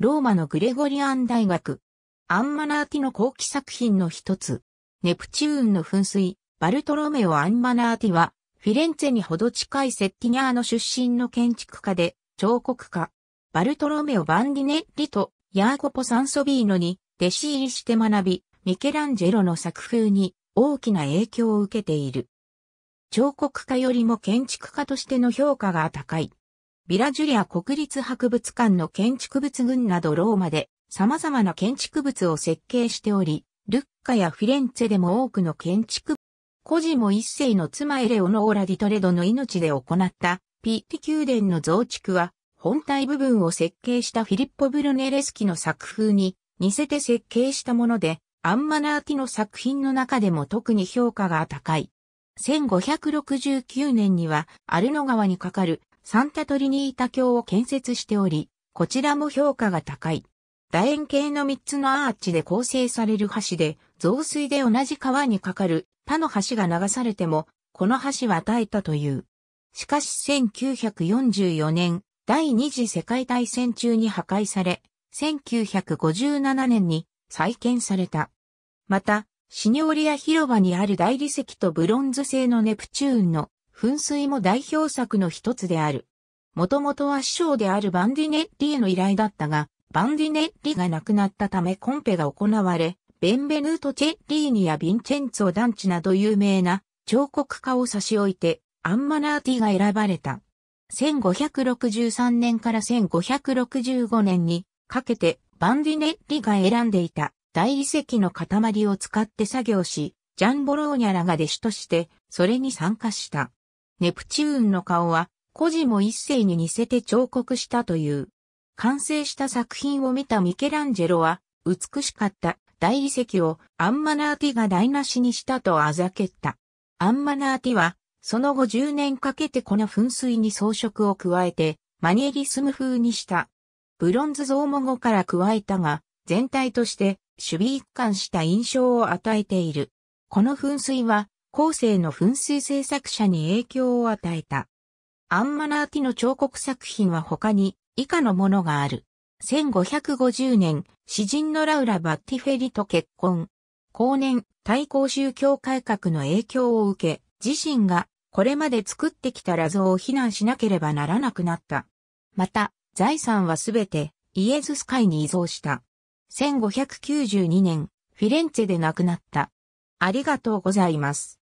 ローマのグレゴリアン大学。アンマナーティの後期作品の一つ。ネプチューンの噴水、バルトロメオ・アンマナーティは、フィレンツェにほど近いセッティニャーの出身の建築家で、彫刻家。バルトロメオ・バンディネッリと、ヤーコポ・サンソビーノに、弟子入りして学び、ミケランジェロの作風に大きな影響を受けている。彫刻家よりも建築家としての評価が高い。ビラジュリア国立博物館の建築物群などローマで様々な建築物を設計しており、ルッカやフィレンツェでも多くの建築コジモ一世の妻エレオノーラ・ディトレドの命で行ったピッティ宮殿の増築は本体部分を設計したフィリッポ・ブルネレスキの作風に似せて設計したもので、アンマナーティの作品の中でも特に評価が高い。1569年にはアルノ川にかかるサンタトリニータ教を建設しており、こちらも評価が高い。楕円形の3つのアーチで構成される橋で、増水で同じ川に架かる他の橋が流されても、この橋は耐えたという。しかし1944年、第二次世界大戦中に破壊され、1957年に再建された。また、シニョーリア広場にある大理石とブロンズ製のネプチューンの噴水も代表作の一つである。もともとは師匠であるバンディネッリへの依頼だったが、バンディネッリが亡くなったためコンペが行われ、ベンベヌート・チェッリーニやヴィンチェンツォ・ダンチなど有名な彫刻家を差し置いて、アンマナーティが選ばれた。1563年から1565年にかけてバンディネッリが選んでいた大理石の塊を使って作業し、ジャンボローニャらが弟子としてそれに参加した。ネプチューンの顔は、孤児も一世に似せて彫刻したという。完成した作品を見たミケランジェロは、美しかった大理石をアンマナーティが台無しにしたとあざけった。アンマナーティは、その後10年かけてこの噴水に装飾を加えて、マニエリスム風にした。ブロンズ像も後から加えたが、全体として守備一貫した印象を与えている。この噴水は後世の噴水制作者に影響を与えた。アンマナーティの彫刻作品は他に以下のものがある。1550年、詩人のラウラ・バッティフェリと結婚。後年、対抗宗教改革の影響を受け、自身がこれまで作ってきたラ像を非難しなければならなくなった。また、財産はすべてイエズス会に依存した。1592年、フィレンツェで亡くなった。ありがとうございます。